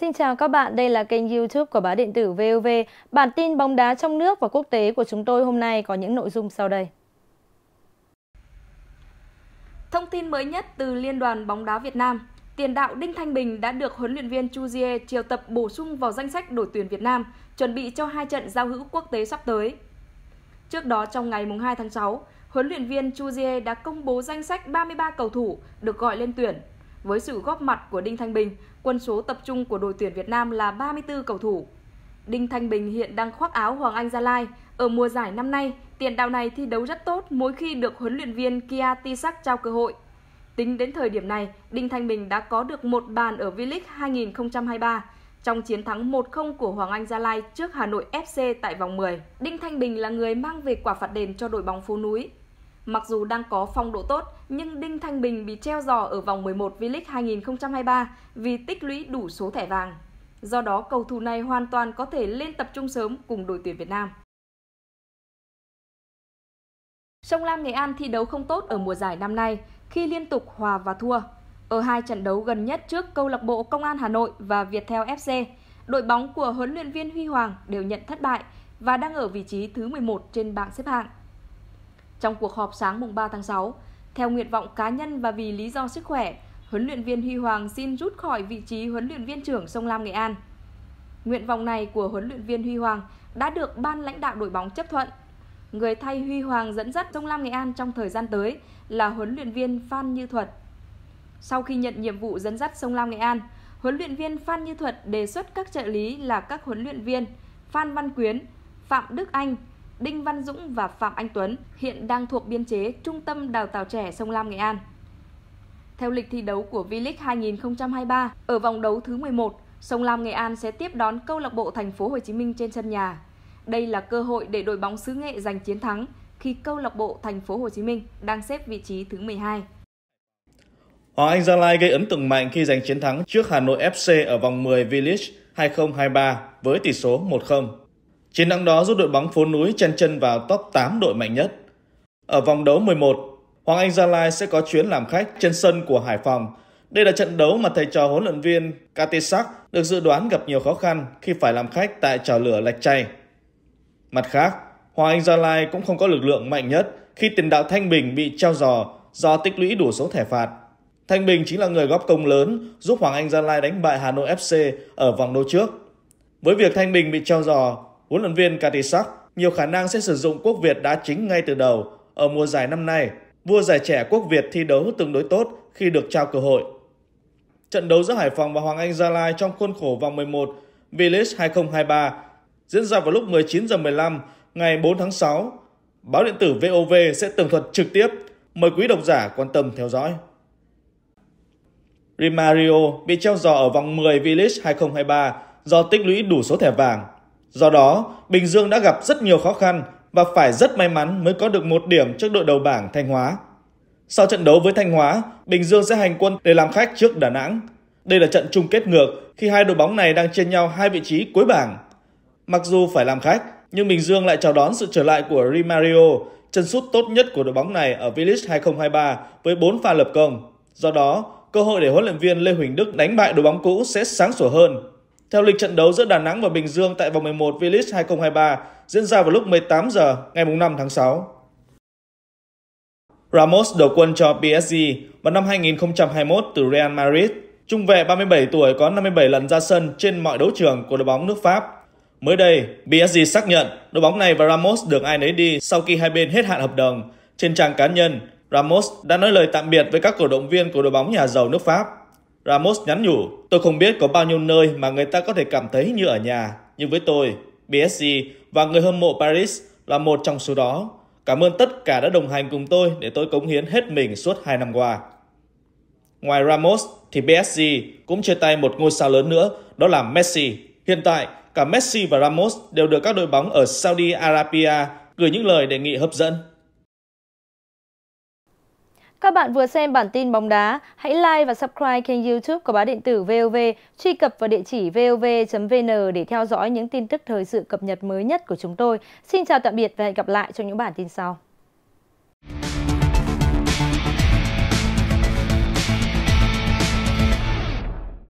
Xin chào các bạn, đây là kênh youtube của báo điện tử VOV. Bản tin bóng đá trong nước và quốc tế của chúng tôi hôm nay có những nội dung sau đây. Thông tin mới nhất từ Liên đoàn bóng đá Việt Nam. Tiền đạo Đinh Thanh Bình đã được huấn luyện viên Chu Jie triệu tập bổ sung vào danh sách đội tuyển Việt Nam, chuẩn bị cho hai trận giao hữu quốc tế sắp tới. Trước đó trong ngày 2 tháng 6, huấn luyện viên Chu Jie đã công bố danh sách 33 cầu thủ được gọi lên tuyển với sự góp mặt của Đinh Thanh Bình, quân số tập trung của đội tuyển Việt Nam là 34 cầu thủ. Đinh Thanh Bình hiện đang khoác áo Hoàng Anh Gia Lai. Ở mùa giải năm nay, tiền đạo này thi đấu rất tốt mỗi khi được huấn luyện viên Kia Tisak trao cơ hội. Tính đến thời điểm này, Đinh Thanh Bình đã có được một bàn ở V-League 2023 trong chiến thắng 1-0 của Hoàng Anh Gia Lai trước Hà Nội FC tại vòng 10. Đinh Thanh Bình là người mang về quả phạt đền cho đội bóng phố núi Mặc dù đang có phong độ tốt, nhưng Đinh Thanh Bình bị treo giò ở vòng 11 V-League 2023 vì tích lũy đủ số thẻ vàng. Do đó, cầu thủ này hoàn toàn có thể lên tập trung sớm cùng đội tuyển Việt Nam. Sông Lam Nghệ An thi đấu không tốt ở mùa giải năm nay khi liên tục hòa và thua. Ở hai trận đấu gần nhất trước câu lạc bộ Công an Hà Nội và Viettel FC, đội bóng của huấn luyện viên Huy Hoàng đều nhận thất bại và đang ở vị trí thứ 11 trên bảng xếp hạng. Trong cuộc họp sáng mùng 3 tháng 6, theo nguyện vọng cá nhân và vì lý do sức khỏe, huấn luyện viên Huy Hoàng xin rút khỏi vị trí huấn luyện viên trưởng Sông Lam Nghệ An. Nguyện vọng này của huấn luyện viên Huy Hoàng đã được ban lãnh đạo đội bóng chấp thuận. Người thay Huy Hoàng dẫn dắt Sông Lam Nghệ An trong thời gian tới là huấn luyện viên Phan Như Thuật. Sau khi nhận nhiệm vụ dẫn dắt Sông Lam Nghệ An, huấn luyện viên Phan Như Thuật đề xuất các trợ lý là các huấn luyện viên Phan Văn Quyến, Phạm Đức Anh, Đinh Văn Dũng và Phạm Anh Tuấn hiện đang thuộc biên chế Trung tâm Đào tạo trẻ Sông Lam Nghệ An. Theo lịch thi đấu của V-League 2023, ở vòng đấu thứ 11, Sông Lam Nghệ An sẽ tiếp đón câu lạc bộ Thành phố Hồ Chí Minh trên sân nhà. Đây là cơ hội để đội bóng xứ Nghệ giành chiến thắng khi câu lạc bộ Thành phố Hồ Chí Minh đang xếp vị trí thứ 12. Hoàng Anh Gia Lai gây ấn tượng mạnh khi giành chiến thắng trước Hà Nội FC ở vòng 10 V-League 2023 với tỷ số 1-0. Chiến thắng đó giúp đội bóng phố núi chen chân vào top 8 đội mạnh nhất. Ở vòng đấu 11, Hoàng Anh Gia Lai sẽ có chuyến làm khách trên sân của Hải Phòng. Đây là trận đấu mà thầy trò huấn luyện viên Katisak được dự đoán gặp nhiều khó khăn khi phải làm khách tại trào lửa Lạch Chay. Mặt khác, Hoàng Anh Gia Lai cũng không có lực lượng mạnh nhất khi tiền đạo Thanh Bình bị treo giò do tích lũy đủ số thẻ phạt. Thanh Bình chính là người góp công lớn giúp Hoàng Anh Gia Lai đánh bại Hà Nội FC ở vòng đấu trước. Với việc Thanh Bình bị treo giò, Huấn luyện viên Katisak nhiều khả năng sẽ sử dụng quốc Việt đá chính ngay từ đầu ở mùa giải năm nay. Vua giải trẻ quốc Việt thi đấu tương đối tốt khi được trao cơ hội. Trận đấu giữa Hải Phòng và Hoàng Anh Gia Lai trong khuôn khổ vòng 11 V-League 2023 diễn ra vào lúc 19 giờ 15 ngày 4 tháng 6. Báo điện tử VOV sẽ tường thuật trực tiếp. Mời quý độc giả quan tâm theo dõi. Rimario bị treo giò ở vòng 10 V-League 2023 do tích lũy đủ số thẻ vàng Do đó, Bình Dương đã gặp rất nhiều khó khăn và phải rất may mắn mới có được một điểm trước đội đầu bảng Thanh Hóa. Sau trận đấu với Thanh Hóa, Bình Dương sẽ hành quân để làm khách trước Đà Nẵng. Đây là trận chung kết ngược khi hai đội bóng này đang trên nhau hai vị trí cuối bảng. Mặc dù phải làm khách, nhưng Bình Dương lại chào đón sự trở lại của Rimario, chân sút tốt nhất của đội bóng này ở V-League 2023 với 4 pha lập công. Do đó, cơ hội để huấn luyện viên Lê Huỳnh Đức đánh bại đội bóng cũ sẽ sáng sủa hơn theo lịch trận đấu giữa Đà Nẵng và Bình Dương tại vòng 11 V-League 2023 diễn ra vào lúc 18 giờ ngày 5 tháng 6. Ramos đầu quân cho PSG vào năm 2021 từ Real Madrid. Trung vệ 37 tuổi có 57 lần ra sân trên mọi đấu trường của đội bóng nước Pháp. Mới đây, PSG xác nhận đội bóng này và Ramos được ai nấy đi sau khi hai bên hết hạn hợp đồng. Trên trang cá nhân, Ramos đã nói lời tạm biệt với các cổ động viên của đội bóng nhà giàu nước Pháp. Ramos nhắn nhủ, tôi không biết có bao nhiêu nơi mà người ta có thể cảm thấy như ở nhà, nhưng với tôi, PSG và người hâm mộ Paris là một trong số đó. Cảm ơn tất cả đã đồng hành cùng tôi để tôi cống hiến hết mình suốt 2 năm qua. Ngoài Ramos thì PSG cũng chia tay một ngôi sao lớn nữa, đó là Messi. Hiện tại, cả Messi và Ramos đều được các đội bóng ở Saudi Arabia gửi những lời đề nghị hấp dẫn. Các bạn vừa xem bản tin bóng đá, hãy like và subscribe kênh youtube của báo điện tử VOV, truy cập vào địa chỉ vov.vn để theo dõi những tin tức thời sự cập nhật mới nhất của chúng tôi. Xin chào tạm biệt và hẹn gặp lại trong những bản tin sau.